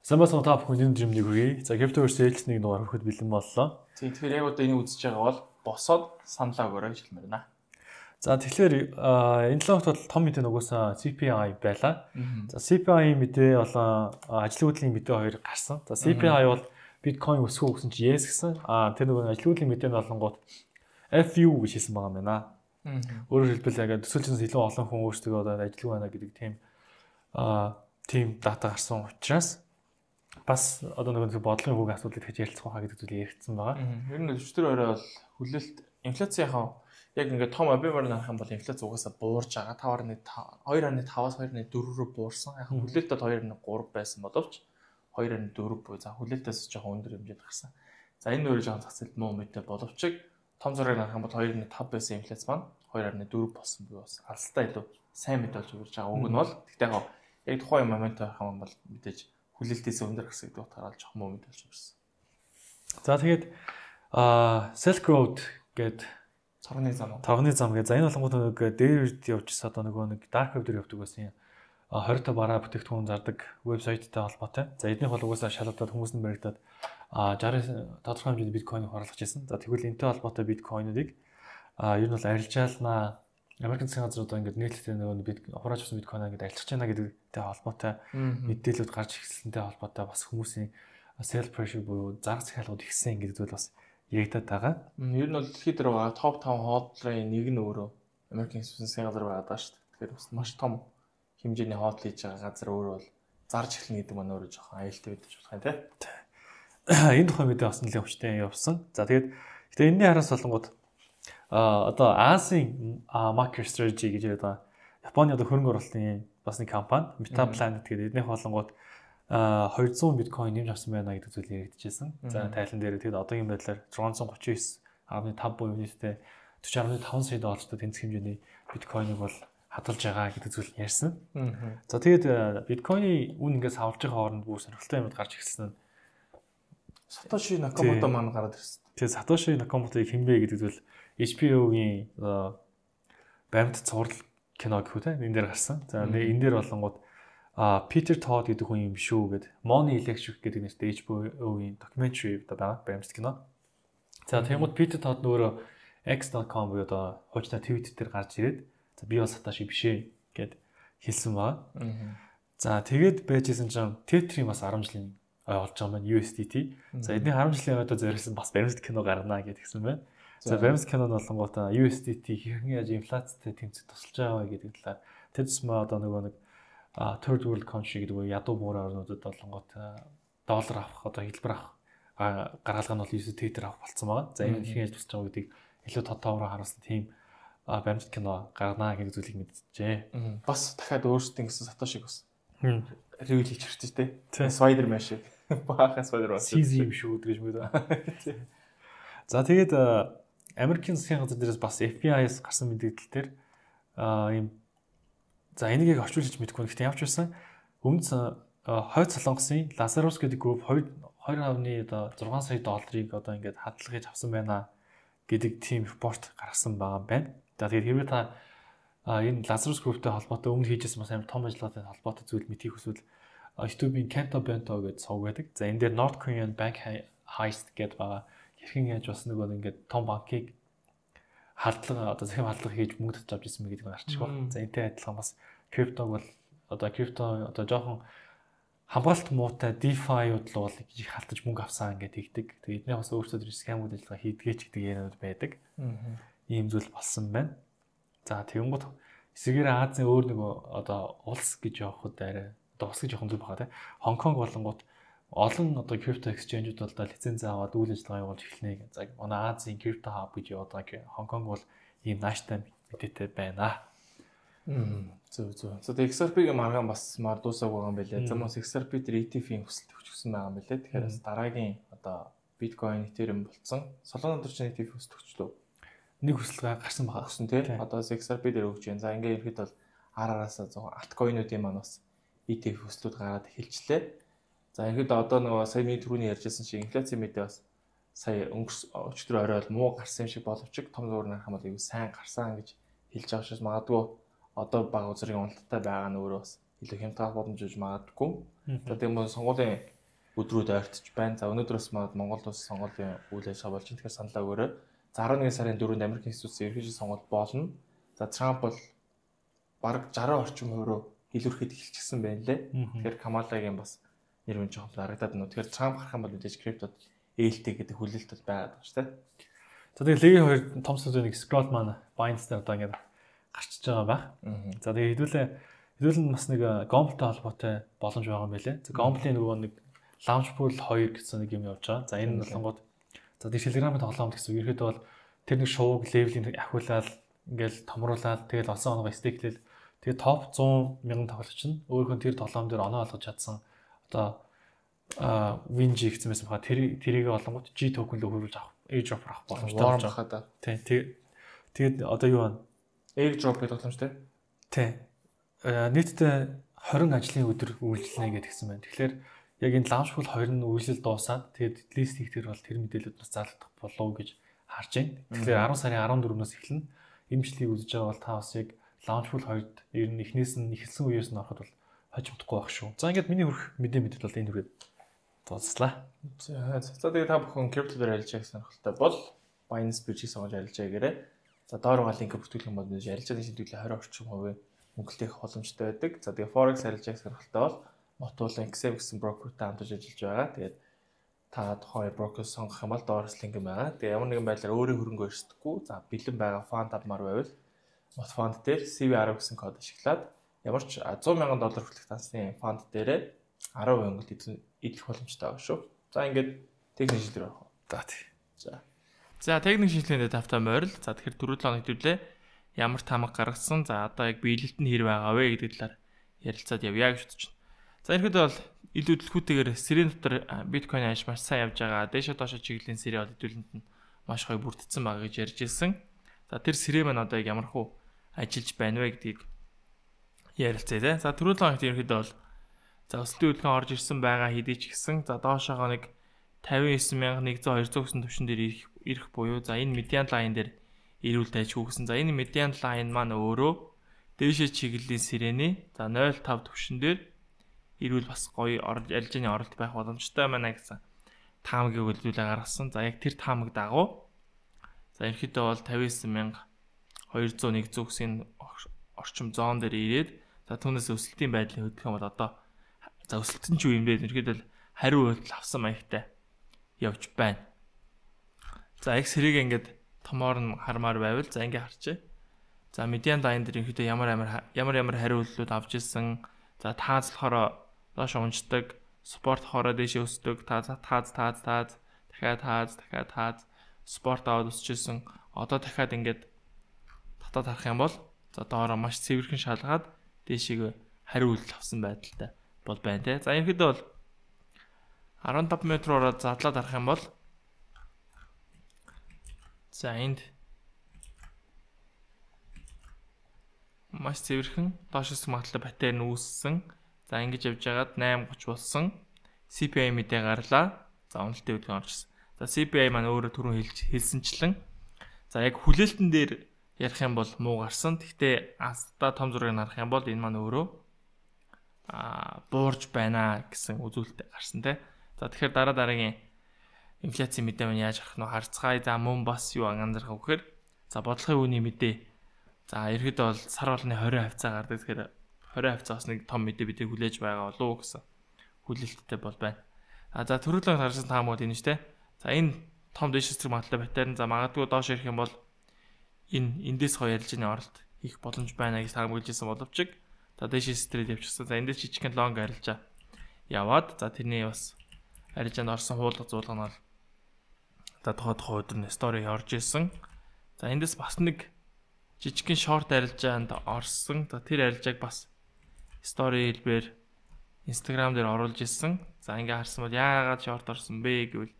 Самбасан та бүхэн энэ дрэмнийг хүргэе. За Cryptoverse ээлжснийг нугаар хөрөхөд бэлэн боллоо. Тийм тэгэхээр яг одоо энийг үзэж байгаа бол босоод саналаа өгөөрэй гэж хэлмээр байна. За тэгэхээр энэ 7 хоногт бол том мэдээ нөгөөсөн CPI байлаа. За CPI мэдээ болон ажил хөдлийн мэдээ хоёр гарсан. За CPI бол биткойн өсгөө гэсэн чи yes гэсэн. А тэр нөгөө ажил хөдлийн мэдээ нь болонгууд FU гэж хэлсэн байгаа юм байна. Өөрөөр хэлбэл яг төсөөлчнөөс илүү олон хүн өөрсдөө одоо ажилгүй байна гэдэг тийм а тийм дата гарсан учраас бас одоо нөгөө бодлогын хүүгийн асуудал гэж ярилцах байхаа гэдэг зүйл яригдсан байгаа. Ер нь өчтөр орой бол хүлээлт инфляци яхаа яг ингээд том объемаар нарах юм бол инфляци угаасаа буурж байгаа. 5.5 2.5-аас 2.4 рүү буурсан. Яг хүлээлтэд 2.3 байсан боловч 2.4 буй. За хүлээлтээс жоохон өндөр хэмжээнд гарсан. За энэ нөр жоохон зацэлт муу мэдээ боловч том зургийг нарах юм бол 2.5 байсан инфляци маань 2.4 болсон буй бас алстаа илүү сайн мэд болж өгч байгаа. Уг нь бол гэхдээ яг тухайн момент байх юм бол мэдээж хүлээлтээс өндөр гэсэн гэдэг утгаараа жоох муу мэд болж ирсэн. За тэгээд а Silk Road гэд торгоны зам. Торгоны зам гэж за энэ болонгууд нэг дээр үрд явчихсан одоо нөгөө нэг dark web дээр явдаг байсан юм. 20 та бараа бүтээгдэхүүн зардаг вебсайттай холбоотой. За эднийх бол угаасаа шалгадаад хүмүүс нь баригдаад а 60 тодорхой хэмжээний биткойныг хуралгаж ирсэн. За тэгвэл энэтэй холбоотой биткойнуудыг а ер нь бол арилжаалнаа Америкийн засгийн газар одоо ингээд нийтлэлтэй нөгөө бид хурааж авсан биткойн ингээд арилгаж байна гэдэгтэй холбоотой мэдээлэлүүд гарч ирсэнтэй холбоотой бас хүмүүсийн sell pressure буюу зарц захиалгууд ихсэн гэдэг зүйл бас ягдаад байгаа. Ер нь бол дэлхийд дээр байгаа топ 5 хооллын нэг нь өөрөө Америкийн засгийн газар байгаа даа шүү дээ. Тэгэхээр бас маш том хэмжээний хоол хийж байгаа газар өөрөө бол зарж эхлэн гэдэг маань өөрөө жоохон аюултай байдаг болох юм тийм. Энэ тухай мэдээ бас нэлээд хүчтэй явсан. За тэгээд гэтээ энэний хараас солонгод одоо Азийн market strategy гэж яриад байгаа. Японы одоо хөрөнгө оруулалтын бас нэг компани Meta Planet гэдэг эднийх болонгууд 200 биткойн нэмж авсан байна гэдэг зүйл яригдчихсэн. За тайлан дээр тэгэд одоогийн байдлаар 639.5 буюу нийтдээ 40.5 сая доллартай тэнцэх хэмжээний биткойныг бол хадгалж байгаа гэдэг зүйл ярьсан. За тэгээд биткойны үн ингээс хавлж байгаа хооронд бүр сонирхолтой юмуд гарч ирсэн нь Сатоши Накамото маань гараад ирсэн. Тэгээд Сатоши Накамотыг хинбэ гэдэг зүйл HPO-гийн бамд цуврал кино гэх үү те энэ дээр гарсан. За энэ дээр болонгууд а Питер Тод гэдэг хүн юм шүү гэд Money Electric гэдэг нэртэй HBO-ийн documentary одоо бамд кино. За тэгмүүд Питер Тод нөгөө x.com буюу одоо хуучна твит дээр гарч ирээд за би бол саташи биш ээ гэд хэлсэн баа. За тэгээд байжсэн чинь Tetris бас 10 жилийн олж байгаа маань USDT. За эдний 10 жилийн одоо зориулсан бас баримт кино гаргана гэд хэлсэн байна. За Bams Canon болонгуудаа USDT хэрхэн яаж инфляцтай тэмцэж тусалж байгаа вэ гэдэг талаар тэр тусмаа одоо нөгөө нэг third world country гэдэг нь ядуу буурай орнуудад болонгууд доллар авах одоо хэлбэр авах гаргалга нь бол USDT дээр авах болсон байгаа. За энэ хэрхэн яаж тусалж байгаа гэдгийг илүү тодтоогоор харуулсан тийм баримт кино гарнаа гэдэг зүйлийг мэдчихэ. Бас дахиад өөрсдөө гэсэн сатошиг бас ревил хийж хэрэгтэй те. Spider Man шиг. Баахан Spider Man. CZ юм шүү гэж мэдээ. За тэгээд Америкийн засгийн газар дээрээс бас FBI-с гарсан мэдээлэлээр ийм за энийг яг орчуулж мэдэхгүй гэхдээ явж байсан өмнө хойд солонгосын Lazarus гэдэг гүв 2.6 сая долларыг одоо ингээд хадлагыг авсан байна гэдэг тийм репорт гаргасан байгаа юм байна. За тэгэхээр хэрвээ та энэ Lazarus Group-тэй холбоотой өмнө хийжсэн бас амар том ажлуудын холбоотой зүйл мэдхийг хүсвэл YouTube-ийн Canto Bento гэдэг цог байдаг. За энэ дээр North Korean Bank Heist гэдэг байгаа хэрхэн яаж бас нөгөө ингээд том банкыг халдлага одоо захим халдлага хийж мөнгө татж авч ирсэн мэ гэдэг нь гарчих баг. За энтэй адилхан бас криптог бол одоо крипто одоо жоохон хамгаалт муутай DeFi-уд л бол их халтаж мөнгө авсан ингээд хийдэг. Тэгээд эднээ бас өөрсдөө скамууд ажиллагаа хийдгээч гэдэг яриуд байдаг. Ийм зүйл болсон байна. За тэгэнгүүт эсвэргээр Азийн өөр нэг одоо улс гэж явахд арай одоо улс гэж явах зүйл байгаа тийм. Хонконг болонгууд олон одоо крипто эксченжүүд бол да лиценз аваад үйл ажиллагаа явуулж эхлэнэ гэж. За манай Азийн крипто хаб гэж яваад байгаа. Хонконг бол ийм нааштай мэдээтэй байна. Мм зөв зөв. За тэгээ XRP-ийн маргаан бас мардуусаагүй байгаа юм байлээ. За мос XRP дээр ETF-ийн хүсэлт өчгсөн байгаа юм байлээ. Тэгэхээр бас дараагийн одоо Bitcoin, Ethereum болцсон. Solana дээр ч ETF хүсэлт өчлөө. Нэг хүсэлт гарсан байгаа гэсэн тийм. Одоо XRP дээр өгч байна. За ингээд ихэд бол араараасаа 100 altcoin-уудын маань бас ETF хүсэлтүүд гараад эхэлчлээ. За ихэд одоо нөгөө сая миний түрүүний ярьжсэн шиг инфляци мэдээ бас сая өчтөр оройл муу гарсан юм шиг боловч том зур нарах юм бол ийг сайн гарсан гэж хэлж байгаа шээс магадгүй одоо баг узрын уналттай байгаа нь өөрөө бас илүү хямдхан боломж үүж магадгүй. За тийм бол сонгуулийн өдрүүд ойртож байна. За өнөөдөр бас магад Монгол улс сонгуулийн үйл ажиллагаа болж тэгэхээр саналаа өгөөрэй. За 11 сарын 4-нд Америкийн институцийн ерөнхий сонгуул болно. За Трамп бол бараг 60 орчим хувь руу илэрхэд эхэлчихсэн байна лээ. Тэгэхээр Камалагийн бас нэр хүн жоохон харагдаад байна. Тэгэхээр Трамп гарах юм бол мэдээж криптод ээлтэй гэдэг хүлээлт бол байгаад байна шүү дээ. За тэгээ легийн хоёр том сэдвийн скрол маань Binance-тэй одоо ингээд гарчиж байгаа баг. За тэгээ хэдүүлээ хэдүүлэн бас нэг э, Gomble-тэй холбоотой боломж байгаа юм байлээ. За Gomble-ийн нөгөө нэг Launch Pool 2 гэсэн нэг юм явж байгаа. За энэ нь болонгод за тэгээ Telegram-ын тоглоомд гэсэн үг. Ерөөхдөө бол тэр нэг шууг левлийн ахиулаад ингээл томруулаад тэгэл олсон оноо стейклэл тэгээ топ 100 мянган тоглогч нь өөрөөх нь тэр тоглоом дээр оноо олгож чадсан одоо а Win-G гэсэн байсан баха тэр тэрийг олонгууд G token лөө хөрвүүлж авах airdrop авах боломжтой болж байгаа. Тий. Тэгээд одоо юу байна? Airdrop гэдэг боломжтой. Тий. нийтдээ 20 ажлын өдөр үйлчлэнэ гэдгсэн байна. Тэгэхээр яг энэ Launchpool 20-ны үйлчлэл дуусаад тэгээд list хийхтер бол тэр мэдээлэлд бас залгах болов гэж харж байна. Тэгэхээр 10 сарын 14-ноос эхэлнэ. Имжлийг үзэж байгаа бол та бас яг Launchpool 2-д ер нь эхнээс нь эхэлсэн үеэс нь ороход бол хожимдохгүй байх шүү. За ингээд миний хүрэх мэдээ мэдээлэл бол энэ үргээд дуусслаа. За тэгээ та бүхэн крипто дээр ажиллаж байгаа сонирхолтой бол Binance биржийг сонгож ажиллаж байгаарэ. За дооруугаа линк бүртгүүлэх юм бол мэдээж ажиллаж байгаа шийдвэрлэл 20 орчим хувийн мөнгөлтөх боломжтой байдаг. За тэгээ Forex ажиллаж байгаа сонирхолтой бол Motorola Xev гэсэн брокертай хамтарч ажиллаж байгаа. Тэгээд та тухайн брокер сонгох юм бол доороос линк юм байгаа. Тэгээ ямар нэгэн байдлаар өөрийн хөрөнгө өрсдөхгүй. За бэлэн байгаа фонд авмаар байвал Mot fund дээр CV10 гэсэн код ашиглаад ямар ч 100 сая доллар хүртэлх тансны фонд дээрээ 10% өнгөлт идэх боломжтой байгаа шүү. За ингээд техник шийдэл авах. За тий. За. За техник шийдлэндээ тавтай морил. За тэгэхээр 4 7 хоног хэвлээ. Ямар тамга гаргасан. За одоо яг биелэлт нь хэр байгаа вэ гэдэг талаар ярилцаад явъя гэж бодчихно. За ихэд бол илүү дэлхүүтэйгээр сэрийн дотор биткойн ааш маш сайн явж байгаа. Дээшээ доошо чиглэлийн сэрийн бол хэдүүлэнд нь маш гоё бүрдсэн байгаа гэж ярьж ирсэн. За тэр сэрээ маань одоо яг ямар хөө ажиллаж байна вэ гэдгийг ярилцъя те. За түрүүл хоногт ерөнхийдөө бол за өсөлтийн хөдөлгөөн орж ирсэн байгаа хэдий ч гэсэн за доошоогоо нэг 59100 200 гэсэн төвшин дээр ирэх ирэх буюу за энэ median line дээр ирүүл тажиг гэсэн. За энэ median line маань өөрөө дэвшээ чиглэлийн сирэний за 0.5 төвшин дээр ирүүл бас гоё аль жиний оролт байх боломжтой байна гэсэн таамгийн үйлдвэрлэлээ гаргасан. За яг тэр таамаг дагуу за ерөнхийдөө бол 59200 100 гэсэн орчим зоон дээр ирээд За түүнээс өсөлтийн байдлыг хөдлөх юм бол одоо за өсөлтөн ч юм бэ. Ерөнхийдөө хариу үйлдэл авсан маягтай явж байна. За X хэрэг ингээд томоор нь хармаар байвал за ингээ харчээ. За медиан дайн дээр ерөнхийдөө ямар амар ямар ямар хариу үйлдэлүүд авч ирсэн. За таазлахороо доош унждаг, спорт хороо дэше өсдөг, тааз тааз тааз тааз дахиад тааз дахиад тааз спорт аваад өсчихсэн. Одоо дахиад ингээд татаад харах юм бол за доороо маш цэвэрхэн шалгаад дээшээгээ хариу үйлдэл авсан байдалтай бол байна те. За ерөнхийдөө бол 15 метр ороод задлаад арах юм бол за энд маш цэвэрхэн доош хэсэг магадлал батарей нь үүссэн. За ингэж явж байгаад 8:30 болсон. CPI мэдээ гарлаа. За уналтын хөдөлгөөн орчихсон. За CPI маань өөрөө түрүүн хэлж хэлсэнчлэн за яг хүлээлтэн дээр ярих юм бол муу гарсан. Гэхдээ Аста том зургийг нарах юм бол энэ маань өөрөө аа буурж байна гэсэн үзүүлэлт гарсан те. За тэгэхээр дараа дараагийн инфляцийн мэдээ маань яаж харах нь харцгаая. За мөн бас юу анганзарах вэ гэхээр за бодлогын үний мэдээ. За ерхэд бол сар болгоны 20 хавцаа гардаг. Тэгэхээр 20 хавцаас нэг том мэдээ бидний хүлээж байгаа болов уу гэсэн хүлээлттэй бол байна. А за төрөлөөр харсан таамууд энэ шүү дээ. За энэ том дэшэсрэг магадлал батарин за магадгүй доош ирэх юм бол энэ эндээс хоо ярилж байгаа оролт хийх боломж байна гэж сармжилжсэн боловч за дэши стрит явчихсан. За эндээс жижигхэн лонг арилжаа. Яваад за тэрний бас арилжаанд орсон хуулга зуулга нь бол за тохоо тохоо өдөр нь стори орж исэн. За эндээс бас нэг жижигхэн шорт арилжаанд орсон. За тэр арилжааг бас стори хэлбэр Instagram дээр оруулж исэн. За ингээ харсан бол яагаад шорт орсон бэ гэвэл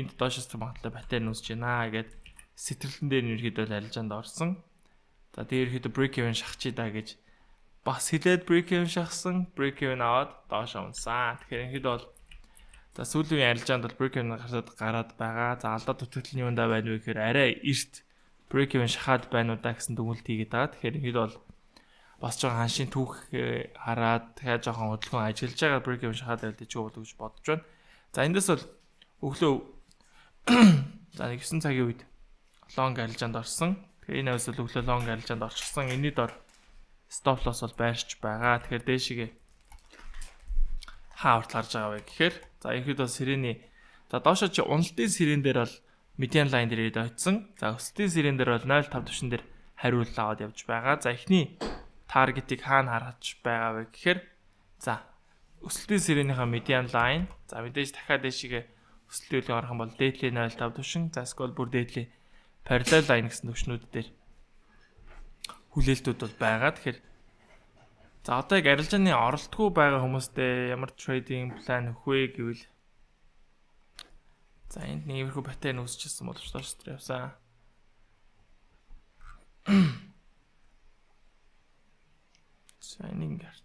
энд доошос магадгүй батарей нүсэж байна гэд сэтрэлэн дээр нь ерөөдөө арилжаанд орсон. За тэгээд ерөөдөө break even шахчих да гэж бас хилээд break even шахсан, break even аваад доош унсан. Тэгэхээр ерөөдөө бол за сүүлийн арилжаанд бол break even гараад гараад байгаа. За алдаа төтөлтний юундаа байна вэ гэхээр арай эрт break even шахаад байна уу да гэсэн дүгнэлт хийгээд байгаа. Тэгэхээр ерөөдөө бол бас жоохон ханшийн түүх э, хараад дахиад жоохон хөдөлгөөн ажиллаж байгаа break even шахаад байлдаж байгаа гэж бодож байна. За эндээс бол өглөө за 9 цагийн үед long арилжаанд орсон. Тэгээ энэ авс өглөө long арилжаанд орчихсон. Эний дор stop loss бол байрч байгаа. Тэгэхээр дээшгээ хаа уртл гарч байгаа вэ гэхээр за ерөнхийдөө сирэний за доошо чи уналтын сирэн дээр бол median line дээр ирээд очсон. За өсөлтийн сирэн дээр бол 0.5 төвшин дээр хариулт аваад явж байгаа. За эхний таргетыг хаана харж байгаа вэ гэхээр за өсөлтийн сирэнийхээ median line за мэдээж дахиад дээшгээ өсөлтийн үлгийн орхон бол дээдлийн 0.5 төвшин. За скол бүр дээдлийн 0.5 parallel line гэсэн төвшнүүд дээр хүлээлтүүд бол байгаа. Тэгэхээр за одоо яг арилжааны оролтгүй байгаа хүмүүстээ ямар trading plan өгөх вэ гэвэл за энд нэг ихэрхүү батай нүүсчихсэн боловчлаа шүү дээ явсан. За энийг ингээд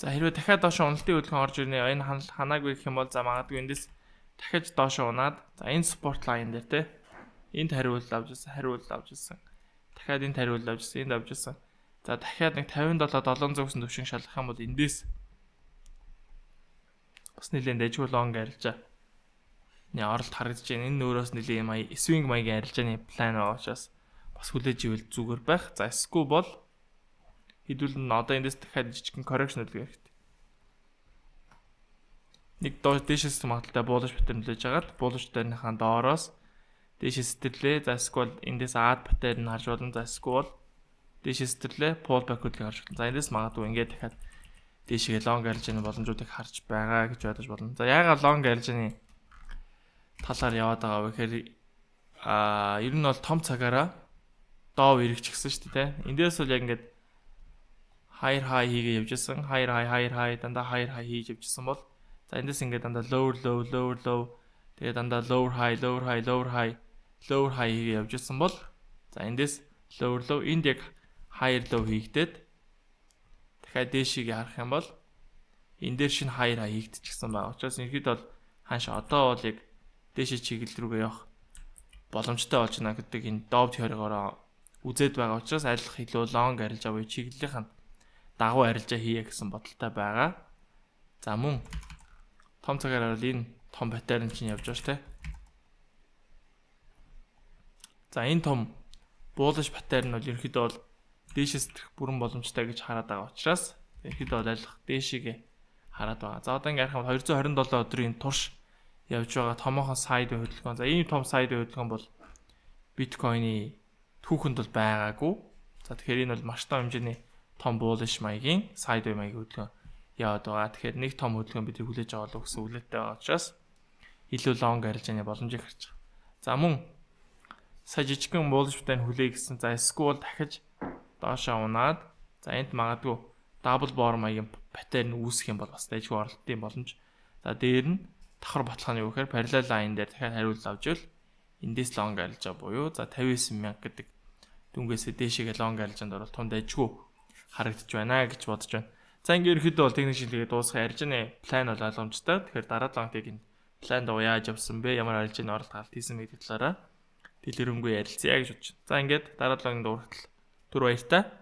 За хэрвээ дахиад доошо уналтын хөдөлгөөн орж ирнэ энэ ханаагүй гэх юм бол за магадгүй эндээс дахиж доошо унаад за энэ спорт лайн дээр те энд хариулт авч ирсэн хариулт авч ирсэн дахиад энд хариулт авч ирсэн энд авч ирсэн за дахиад нэг 57 700 гэсэн төвшин шалгах юм бол эндээс бас нэлээд дэжгүй лонг арилжаа нэ оролт харагдаж байна энэ нөөрэс нэлээд юм swing маягийн арилжааны план очоос бас хүлээж ивэл зүгээр байх за эсгүй бол хэдүүлэн одоо эндээс дахиад жижигхэн correction үлгэх хэрэгтэй. Нэг доош дэшээс магадaltaй буулж батэрнлэж агаад буулж тайныхаа доороос дэшээс сэтэрлээ. За эсвэл эндээс аад батэр нь харж болон за эсвэл дэшээс сэтэрлээ pull back үлгэх харж болон. За эндээс магадгүй ингээд дахиад дэшгээ long арилж яны боломжуудыг харж байгаа гэж бодож болно. За яагаад long арилж яны талаар яваад байгаа вэ гэхээр аа ер нь бол том цагаараа доо эргэчихсэн шүү дээ. Эндээс бол яг ингээд higher high хийгээ явжсэн. Higher high higher high дандаа higher high хийж явжсэн бол за эндээс ингээд дандаа lower low lower low тэгээ дандаа lower high lower high lower high lower high хийгээ явжсэн бол за эндээс lower low энд яг higher low хийгдээд дахиад дээшийг харах юм бол энэ дээр шинэ higher high хийгдчихсэн байна. Учираас ихэд бол хааша одоо бол яг дээшээ чиглэл рүүгээ явах боломжтой болж байна гэдэг энэ Dove theory-гоор үзээд байгаа учраас айлх илүү long арилж авъя чиглэлийн ханд дагуу арилжаа хийе гэсэн бодолтой байгаа. За мөн том цагаар бол энэ том батарей нь чинь явж байгаа штэ. За энэ том буулаж батарей нь бол ерөөхдөө бол дээшээс тэрх бүрэн боломжтой гэж хараад байгаа учраас ерөөхдөө бол айлах дээшийг хараад байгаа. За одоо ингээ харахад 227 өдрийн турш явж байгаа томоохон сайд хөдөлгөөн. За ийм том сайд хөдөлгөөн бол биткойны түүхэнд бол байгаагүй. За тэгэхээр энэ бол маш том хэмжээний том bullish маягийн sideway маягийн хөдөлгөөн яваад байгаа. Тэгэхээр нэг том хөдөлгөөн бидний хүлээж авах уу гэсэн хүлээлттэй байгаа учраас илүү long арилжааны боломж их гарч байгаа. За мөн сая жижигхэн bullish тань хүлээе гэсэн. За эсвэл дахиж доошоо унаад за энд магадгүй double bottom маягийн паттерн үүсэх юм бол бас дэжгүй оролтын боломж. За дээр нь давхар ботлохны үгээр parallel line дээр дахиад хариулт авч ивэл эндээс long арилжаа буюу за 59000 гэдэг дүнгээс дээшээгээ long арилжаанд орол тун дэжгүй харагдаж байна гэж бодож байна. За ингээ ерөөхдөө бол техник шилгээ дуусгах арилжааны план бол ойлгомжтой. Тэгэхээр дараа 7 хоногт энэ план доо яаж явсан бэ? Ямар арилжааны оролт гаралт хийсэн бэ гэдэг талаараа дэлгэрэнгүй ярилцъя гэж бодож байна. За ингээд дараа 7 хоногт хүртэл түр баяртай.